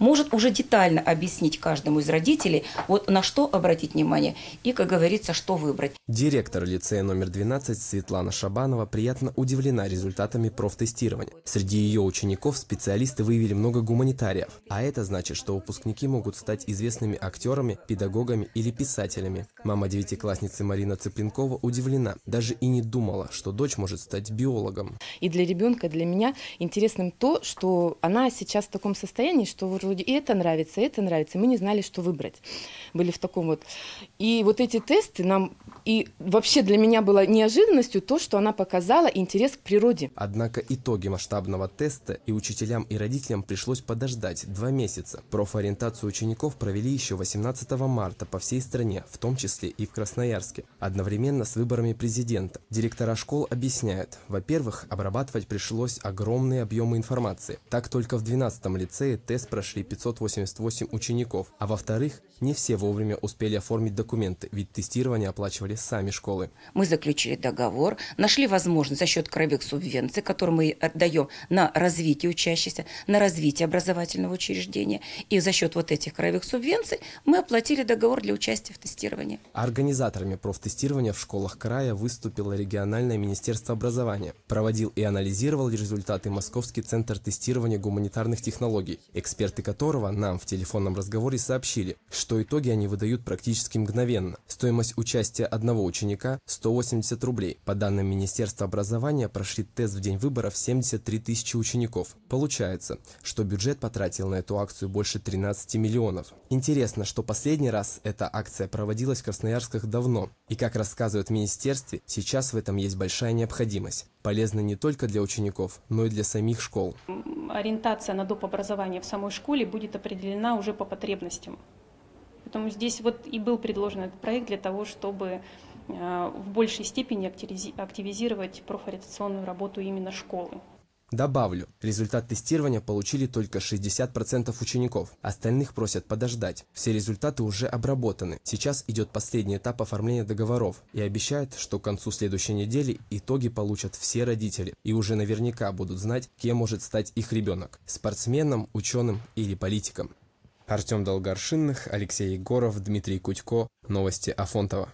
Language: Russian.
может уже детально объяснить каждому из родителей, вот на что обратить внимание и, как говорится, что выбрать. Директор лицея номер 12 Светлана Шабанова приятно удивлена результатами профтестирования. Среди ее учеников специалисты выявили много гуманитариев, а это значит, что выпускники могут стать известными актерами, педагогами или писателями. Мама девятиклассницы Марина Цыпленкова удивлена, даже и не думала, что дочь может стать биологом. И для ребенка, для меня интересным то, что она сейчас в таком состоянии, что вот вроде и это нравится, и это нравится. Мы не знали, что выбрать. Были в таком вот. И вот эти тесты нам... И вообще для меня было неожиданностью то, что она показала интерес к природе. Однако итоги масштабного теста и учителям, и родителям пришлось подождать два месяца. Профориентацию учеников провели еще 18 марта по всей стране, в том числе и в Красноярске, одновременно с выборами президента. Директора школ объясняют, во-первых, обрабатывать пришлось огромные объемы информации. Так только в 12 лицее тест прошли и 588 учеников, а во-вторых, не все вовремя успели оформить документы, ведь тестирование оплачивали сами школы. Мы заключили договор, нашли возможность за счет краевых субвенций, которые мы отдаем на развитие учащихся, на развитие образовательного учреждения, и за счет вот этих краевых субвенций мы оплатили договор для участия в тестировании. Организаторами профтестирования в школах края выступило региональное министерство образования. Проводил и анализировал результаты Московский центр тестирования гуманитарных технологий. Эксперты эксперты которого нам в телефонном разговоре сообщили, что итоги они выдают практически мгновенно. Стоимость участия одного ученика – 180 рублей. По данным Министерства образования, прошли тест в день выборов 73 тысячи учеников. Получается, что бюджет потратил на эту акцию больше 13 миллионов. Интересно, что последний раз эта акция проводилась в Красноярсках давно. И как рассказывают в министерстве, сейчас в этом есть большая необходимость. Полезно не только для учеников, но и для самих школ ориентация на доп. образование в самой школе будет определена уже по потребностям. Поэтому здесь вот и был предложен этот проект для того, чтобы э, в большей степени активизировать профориентационную работу именно школы. Добавлю, результат тестирования получили только 60% учеников, остальных просят подождать. Все результаты уже обработаны. Сейчас идет последний этап оформления договоров и обещают, что к концу следующей недели итоги получат все родители и уже наверняка будут знать, кем может стать их ребенок – спортсменом, ученым или политиком. Артем Долгоршинных, Алексей Егоров, Дмитрий Кутько. Новости Афонтова.